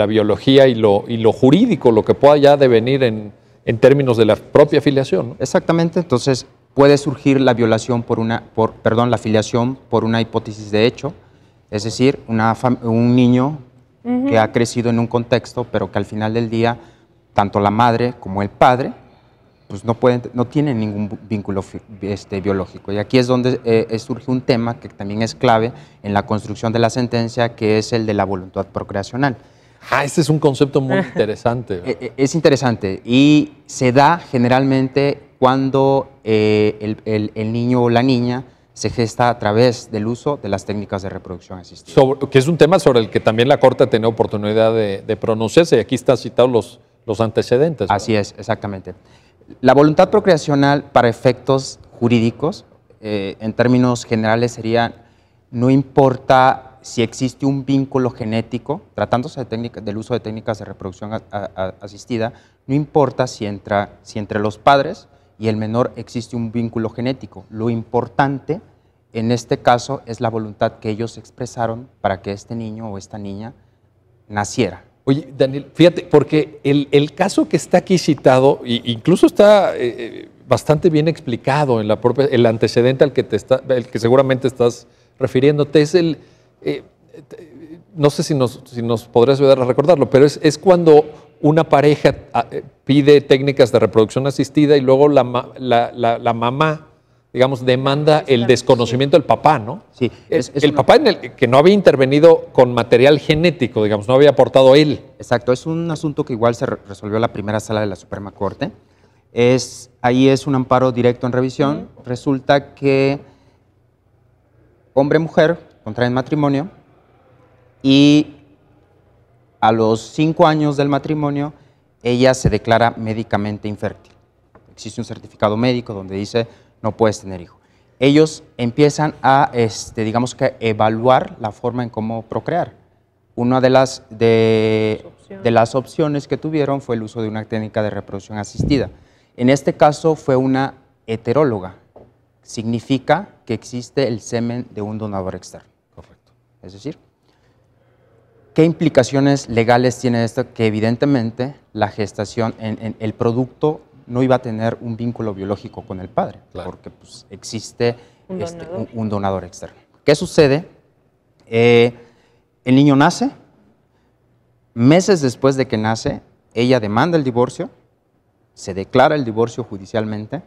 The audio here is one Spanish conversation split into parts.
la biología y lo, y lo jurídico, lo que pueda ya devenir en, en términos de la propia filiación. Exactamente, entonces puede surgir la violación por una, por, perdón, la filiación por una hipótesis de hecho, es decir, una un niño que ha crecido en un contexto, pero que al final del día, tanto la madre como el padre, pues no, pueden, no tienen ningún vínculo este, biológico. Y aquí es donde eh, surge un tema que también es clave en la construcción de la sentencia, que es el de la voluntad procreacional. Ah, este es un concepto muy interesante. E, e, es, interesante y se da generalmente cuando eh, el, el, niño o la niña se gesta a través del uso de las técnicas de reproducción asistida. que es un tema sobre el que también la Corte tiene oportunidad de, pronunciarse y aquí están citados los, los antecedentes. Así es, exactamente. La voluntad procreacional para efectos jurídicos, eh, en términos generales, sería no importa si existe un vínculo genético, tratándose de del uso de técnicas de reproducción asistida, no importa si, entra, si entre los padres y el menor existe un vínculo genético. Lo importante en este caso es la voluntad que ellos expresaron para que este niño o esta niña naciera. Oye, Daniel, fíjate, porque el, caso que está aquí citado, e incluso está eh, eh, bastante bien explicado en la propia, el antecedente al que, te está, el que seguramente estás refiriéndote, es el, eh, no sé si nos, si podrías ayudar a recordarlo, pero es, cuando una pareja ah, eh, pide técnicas de reproducción asistida y luego la, mamá, digamos, demanda el desconocimiento del papá, ¿no? Sí. Es, el papá en el que no había intervenido con material genético, digamos, no había aportado él. Exacto, es un asunto que igual se resolvió en la primera sala de la Suprema Corte. Es, ahí es un amparo directo en revisión. Resulta que hombre-mujer contraen matrimonio y a los cinco años del matrimonio ella se declara médicamente infértil. Existe un certificado médico donde dice no puedes tener hijo. Ellos empiezan a, este, digamos que, evaluar la forma en cómo procrear. Una de las, de las opciones que tuvieron fue el uso de una técnica de reproducción asistida. En este caso fue una heteróloga. Significa que existe el semen de un donador externo. Correcto. Es decir, ¿qué implicaciones legales tiene esto? Que evidentemente la gestación, en, el producto no iba a tener un vínculo biológico con el padre, porque pues, existe este, ¿Un, donador? externo. ¿Qué sucede? Eh, el niño nace, meses después de que nace, ella demanda el divorcio, se declara el divorcio judicialmente,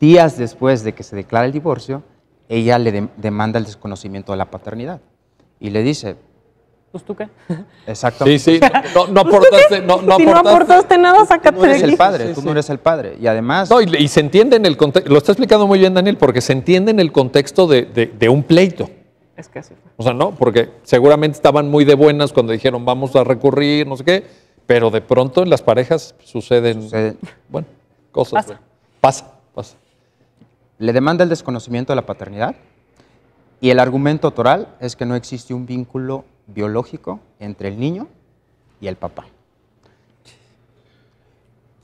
días después de que se declara el divorcio, ella le demanda el desconocimiento de la paternidad y le dice, pues tú qué. Exactamente. Sí, sí, no, no ¿Pues aportaste, no, no, si no aportaste nada, sácate Tú no eres el padre, tú no eres el padre. Y además... No, y, se entiende en el contexto, lo está explicando muy bien Daniel, porque se entiende en el contexto de, un pleito. Es que así O sea, no, porque seguramente estaban muy de buenas cuando dijeron vamos a recurrir, no sé qué, pero de pronto en las parejas suceden, suceden. bueno, cosas. Pasa. pasa, pasa le demanda el desconocimiento de la paternidad y el argumento toral es que no existe un vínculo biológico entre el niño y el papá.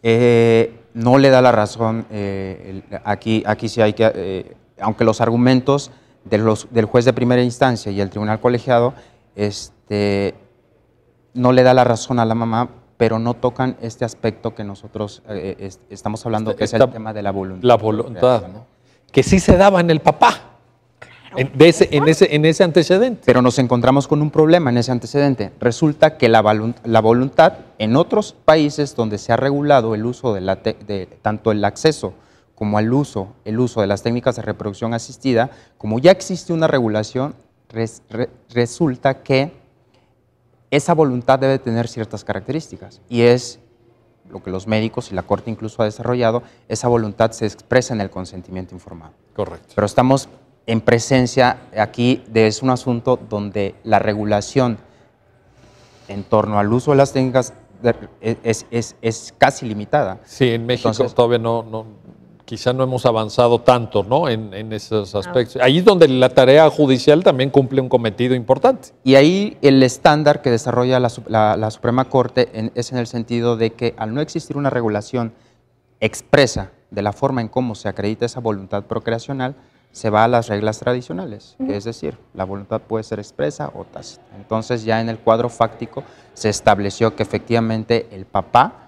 Eh, no le da la razón, eh, aquí, aquí sí hay que, eh, aunque los argumentos del juez de primera instancia y el tribunal colegiado este, no le da la razón a la mamá, pero no tocan este aspecto que nosotros estamos hablando, este, que es el tema de la voluntad. La voluntad que sí se daba en el papá. en, ese, antecedente. Pero nos encontramos con un problema en ese antecedente. Resulta que la, la voluntad en otros países donde se ha regulado el uso de, de tanto el acceso como el uso, el uso de las técnicas de reproducción asistida, como ya existe una regulación, resulta que esa voluntad debe tener ciertas características y es lo que los médicos y la Corte incluso ha desarrollado, esa voluntad se expresa en el consentimiento informado. Correcto. Pero estamos en presencia aquí de es un asunto donde la regulación en torno al uso de las técnicas e, es, es, es, casi limitada. Sí, en México todavía no, no, quizá no hemos avanzado tanto ¿no? en, esos ah. aspectos. Ahí es donde la tarea judicial también cumple un cometido importante. Y ahí el estándar que desarrolla la, Suprema Corte es en el sentido de que al no existir una regulación expresa de la forma en cómo se acredita esa voluntad procreacional, se va a las reglas tradicionales, es decir, la voluntad puede ser expresa o tácita. Entonces ya en el cuadro fáctico se estableció que efectivamente el papá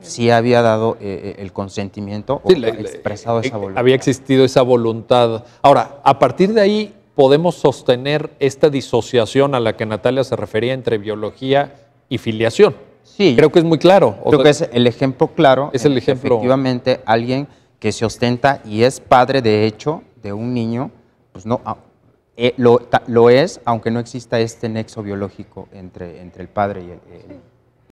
sí había dado eh, eh, el consentimiento o expresado esa eh, voluntad. Había existido esa voluntad. Ahora, a partir de ahí podemos sostener esta disociación a la que Natalia se refería entre biología y filiación. Sí. Creo que es muy claro. creo que es el ejemplo claro. Es el ejemplo. Efectivamente, alguien que se ostenta y es padre de hecho de un niño, pues no, lo, es, aunque no exista este nexo biológico entre, entre el padre y el, niño.